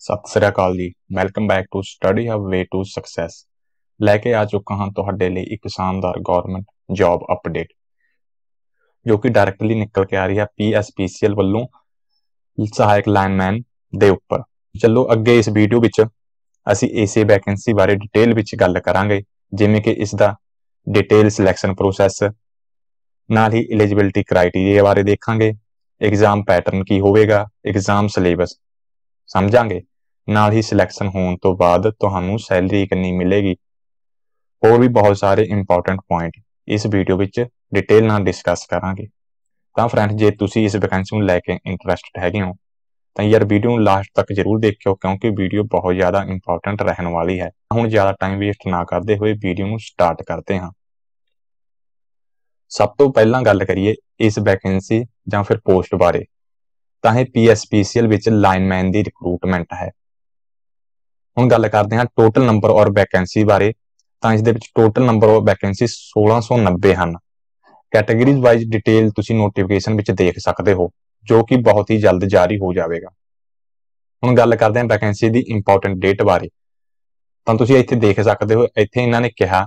ਸਤਿ ਸ੍ਰੀ ਅਕਾਲ ਜੀ welcome back to Study Hub way to success ਲੈ ਕੇ ਆ ਚੁੱਕਾ ਹਾਂ ਤੁਹਾਡੇ ਲਈ ਇੱਕ ਸ਼ਾਨਦਾਰ ਗਵਰਨਮੈਂਟ ਜੌਬ ਅਪਡੇਟ ਜੋ ਕਿ ਡਾਇਰੈਕਟਲੀ ਨਿਕਲ ਕੇ ਆ ਰਹੀ ਹੈ ਪੀਐਸਪੀਸੀਐਲ ਵੱਲੋਂ ਸਹਾਇਕ ਲਾਈਨਮੈਨ ਦੇ ਉੱਪਰ ਚਲੋ ਅੱਗੇ ਇਸ ਵੀਡੀਓ ਵਿੱਚ ਅਸੀਂ ਇਸੇ ਵੈਕੈਂਸੀ ਬਾਰੇ ਡਿਟੇਲ ਵਿੱਚ ਗੱਲ ਕਰਾਂਗੇ ਜਿਵੇਂ ਕਿ ਇਸ ਦਾ ਡਿਟੇਲ ਸਿਲੈਕਸ਼ਨ ਪ੍ਰੋਸੈਸ ਨਾਲ ਹੀ ਐਲੀਜੀਬਿਲਟੀ ਕ੍ਰਾਈਟੇਰੀਆ ਬਾਰੇ ਦੇਖਾਂਗੇ ਐਗਜ਼ਾਮ ਪੈਟਰਨ ਕੀ ਹੋਵੇਗਾ ਐਗਜ਼ਾਮ ਸਿਲੇਬਸ ਸਮਝਾਂਗੇ ਨਾਲ ਹੀ ਸਿਲੈਕਸ਼ਨ ਹੋਣ ਤੋਂ ਬਾਅਦ ਤੁਹਾਨੂੰ ਸੈਲਰੀ ਕਿੰਨੀ ਮਿਲੇਗੀ ਹੋਰ ਵੀ ਬਹੁਤ ਸਾਰੇ ਇੰਪੋਰਟੈਂਟ ਪੁਆਇੰਟ ਇਸ ਵੀਡੀਓ ਵਿੱਚ ਡਿਟੇਲ ਨਾਲ ਡਿਸਕਸ ਕਰਾਂਗੇ ਤਾਂ ਫਰੈਂਡ ਜੇ ਤੁਸੀਂ ਇਸ ਵੈਕੈਂਸੀ ਨੂੰ ਲੈ ਕੇ ਇੰਟਰਸਟਡ ਹੈਗੇ ਹੋ ਤਾਂ ਯਾਰ ਵੀਡੀਓ ਨੂੰ ਲਾਸਟ ਤੱਕ ਜ਼ਰੂਰ ਦੇਖਿਓ ਕਿਉਂਕਿ ਵੀਡੀਓ ਬਹੁਤ ਜ਼ਿਆਦਾ ਇੰਪੋਰਟੈਂਟ ਰਹਿਣ ਵਾਲੀ ਹੈ ਹੁਣ ਜ਼ਿਆਦਾ ਟਾਈਮ ਵੇਸਟ ਨਾ ਕਰਦੇ ਹੋਏ ਵੀਡੀਓ ਨੂੰ ਸਟਾਰਟ ਕਰਦੇ ਹਾਂ ਸਭ ਤੋਂ ਪਹਿਲਾਂ ਗੱਲ ਕਰੀਏ ਇਸ ਵੈਕੈਂਸੀ ਜਾਂ ਫਿਰ ਪੋਸਟ ਬਾਰੇ ਤਾਂ ਇਹ ਪੀਐਸਪੀਸੀਐਲ ਵਿੱਚ ਲਾਈਨਮੈਨ ਦੀ ਰਿਕਰੂਟਮੈਂਟ ਹੈ ਹੁਣ ਗੱਲ ਕਰਦੇ ਹਾਂ ਟੋਟਲ ਨੰਬਰ ਔਰ ਵੈਕੈਂਸੀ ਬਾਰੇ ਤਾਂ ਇਸ ਦੇ ਵਿੱਚ ਟੋਟਲ ਨੰਬਰ ਔਰ ਵੈਕੈਂਸੀ 1690 ਹਨ ਕੈਟਾਗਰੀਜ਼ ਵਾਈਜ਼ ਡਿਟੇਲ ਤੁਸੀਂ ਨੋਟੀਫਿਕੇਸ਼ਨ ਵਿੱਚ ਦੇਖ ਸਕਦੇ ਹੋ ਜੋ ਕਿ ਬਹੁਤ ਹੀ ਜਲਦ ਜਾਰੀ ਹੋ ਜਾਵੇਗਾ ਹੁਣ ਗੱਲ ਕਰਦੇ ਹਾਂ ਵੈਕੈਂਸੀ ਦੀ ਇੰਪੋਰਟੈਂਟ ਡੇਟ ਬਾਰੇ ਤਾਂ ਤੁਸੀਂ ਇੱਥੇ ਦੇਖ ਸਕਦੇ ਹੋ ਇੱਥੇ ਇਹਨਾਂ ਨੇ ਕਿਹਾ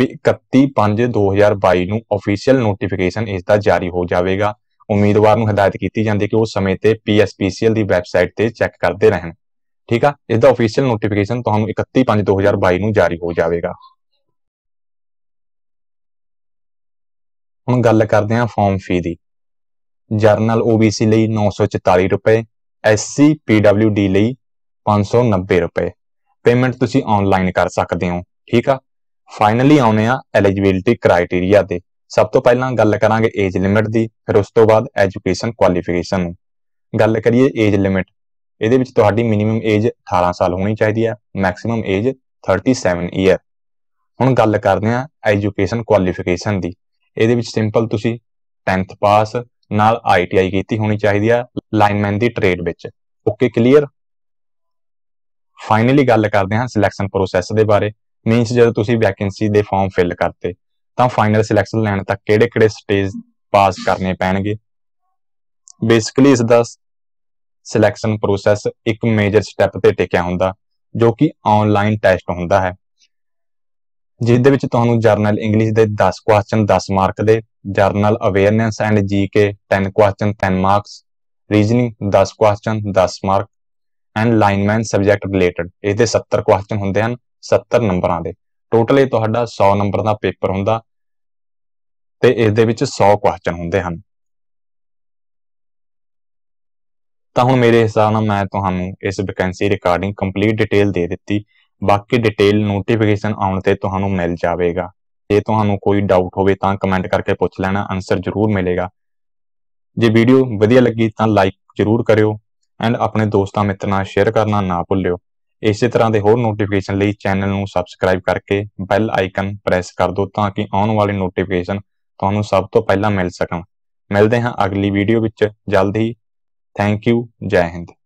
ਵੀ 31/5/2022 ਨੂੰ ਅਫੀਸ਼ੀਅਲ ਨੋਟੀਫਿਕੇਸ਼ਨ ਇਸ ਦਾ ਜਾਰੀ ਹੋ ਜਾਵੇਗਾ ਉਮੀਦਵਾਰ ਨੂੰ ਹਦਾਇਤ ਕੀਤੀ ਜਾਂਦੀ ਕਿ ਉਹ ਸਮੇਂ ਤੇ ਪੀਐਸਪੀਸੀਐਲ ਦੀ ਵੈਬਸਾਈਟ ਤੇ ਚੈੱਕ ਕਰਦੇ ਰਹਿਣ ਠੀਕ ਆ ਇਸ ਦਾ ਅਫੀਸ਼ੀਅਲ ਨੋਟੀਫਿਕੇਸ਼ਨ ਤੁਹਾਨੂੰ 31/5/2022 ਨੂੰ ਜਾਰੀ ਹੋ ਜਾਵੇਗਾ ਹੁਣ ਗੱਲ ਕਰਦੇ ਹਾਂ ਫਾਰਮ ਫੀ ਦੀ ਜਰਨਲ OBC ਲਈ 944 ਰੁਪਏ SC PWD ਲਈ 590 ਰੁਪਏ ਪੇਮੈਂਟ ਤੁਸੀਂ ਆਨਲਾਈਨ ਕਰ ਸਕਦੇ ਹੋ ਠੀਕ ਆ ਫਾਈਨਲੀ ਆਉਨੇ ਆ ਐਲੀਜੀਬਿਲਟੀ ਕ੍ਰਾਈਟੇਰੀਆ ਤੇ ਸਭ ਤੋਂ ਪਹਿਲਾਂ ਗੱਲ ਕਰਾਂਗੇ ਏਜ ਲਿਮਿਟ ਦੀ ਫਿਰ ਉਸ ਤੋਂ ਬਾਅਦ ਐਜੂਕੇਸ਼ਨ ਕੁਆਲੀਫਿਕੇਸ਼ਨ ਗੱਲ ਕਰੀਏ ਏਜ ਲਿਮਿਟ ਇਹਦੇ ਵਿੱਚ ਤੁਹਾਡੀ ਮਿਨੀਮਮ ਏਜ 18 ਸਾਲ ਹੋਣੀ ਚਾਹੀਦੀ ਹੈ ਮੈਕਸਿਮਮ ਏਜ 37 ਇਅਰ ਹੁਣ ਗੱਲ ਕਰਦੇ ਹਾਂ ਐਜੂਕੇਸ਼ਨ ਕੁਆਲੀਫਿਕੇਸ਼ਨ ਦੀ ਇਹਦੇ ਵਿੱਚ ਸਿੰਪਲ ਤੁਸੀਂ 10th ਪਾਸ ਨਾਲ ਆਈਟੀਆਈ ਕੀਤੀ ਹੋਣੀ ਚਾਹੀਦੀ ਆ ਲਾਈਨਮੈਨ ਦੀ ਟ੍ਰੇਡ ਵਿੱਚ ਓਕੇ ਕਲੀਅਰ ਫਾਈਨਲੀ ਗੱਲ ਕਰਦੇ ਹਾਂ ਸਿਲੈਕਸ਼ਨ ਪ੍ਰੋਸੈਸ ਦੇ ਬਾਰੇ ਮੀਨਸ ਜਦੋਂ ਤੁਸੀਂ ਵੈਕੈਂਸੀ ਦੇ ਫਾਰਮ ਫਿਲ ਕਰਤੇ ਤਾਂ ਫਾਈਨਲ ਸਿਲੈਕਸ਼ਨ ਲੈਣ ਤੱਕ ਕਿਹੜੇ-ਕਿਹੜੇ ਸਟੇਜ ਪਾਸ ਕਰਨੇ ਪੈਣਗੇ ਬੇਸਿਕਲੀ ਇਸ ਦਾ ਸਿਲੈਕਸ਼ਨ ਪ੍ਰੋਸੈਸ ਇੱਕ ਮੇਜਰ ਸਟੈਪ ਤੇ ਟਿਕਿਆ ਹੁੰਦਾ ਜੋ ਕਿ ਆਨਲਾਈਨ ਟੈਸਟ ਹੁੰਦਾ ਹੈ ਜਿਸ ਦੇ ਵਿੱਚ ਤੁਹਾਨੂੰ ਜਰਨਲ ਇੰਗਲਿਸ਼ ਦੇ 10 ਕੁਐਸਚਨ 10 ਮਾਰਕ ਦੇ general awareness and GK 10 question 10 marks reasoning 10 question 10 mark and lineman subject related ਇਸ ਦੇ 70 ਕੁਐਸਚਨ ਹੁੰਦੇ ਹਨ 70 ਨੰਬਰਾਂ ਦੇ ਟੋਟਲ ਇਹ ਤੁਹਾਡਾ 100 ਨੰਬਰ ਦਾ ਪੇਪਰ ਹੁੰਦਾ ਤੇ ਇਸ ਦੇ ਵਿੱਚ 100 ਕੁਐਸਚਨ ਹੁੰਦੇ ਹਨ ਤਾਂ ਹੁਣ ਮੇਰੇ ਹਿਸਾਬ ਨਾਲ ਮੈਂ ਤੁਹਾਨੂੰ ਇਸ ਵੈਕੈਂਸੀ ਰਿਕਾਰਡਿੰਗ ਕੰਪਲੀਟ ਡਿਟੇਲ ਦੇ ਦਿੱਤੀ ਬਾਕੀ ਡਿਟੇਲ ਨੋਟੀਫਿਕੇਸ਼ਨ ਆਉਣ ਤੇ ਤੁਹਾਨੂੰ ਮਿਲ ਜਾਵੇਗਾ ਜੇ ਤੁਹਾਨੂੰ ਕੋਈ ਡਾਊਟ ਹੋਵੇ ਤਾਂ ਕਮੈਂਟ ਕਰਕੇ ਪੁੱਛ ਲੈਣਾ ਆਨਸਰ ਜ਼ਰੂਰ ਮਿਲੇਗਾ ਜੇ ਵੀਡੀਓ ਵਧੀਆ ਲੱਗੀ ਤਾਂ ਲਾਈਕ ਜ਼ਰੂਰ ਕਰਿਓ ਐਂਡ ਆਪਣੇ ਦੋਸਤਾਂ ਮਿੱਤਰਾਂ ਨਾਲ ਸ਼ੇਅਰ ਕਰਨਾ ਨਾ ਭੁੱਲਿਓ ਇਸੇ ਤਰ੍ਹਾਂ ਦੇ ਹੋਰ ਨੋਟੀਫਿਕੇਸ਼ਨ ਲਈ ਚੈਨਲ ਨੂੰ ਸਬਸਕ੍ਰਾਈਬ ਕਰਕੇ ਬੈਲ ਆਈਕਨ ਪ੍ਰੈਸ ਕਰ ਦਿਓ ਤਾਂ ਕਿ ਆਉਣ ਵਾਲੇ ਨੋਟੀਫਿਕੇਸ਼ਨ ਤੁਹਾਨੂੰ ਸਭ ਤੋਂ ਪਹਿਲਾਂ ਮਿਲ ਸਕਣ ਮਿਲਦੇ ਹਾਂ ਅਗਲੀ ਵੀਡੀਓ ਵਿੱਚ ਜਲਦੀ ਹੀ Thank you. Jai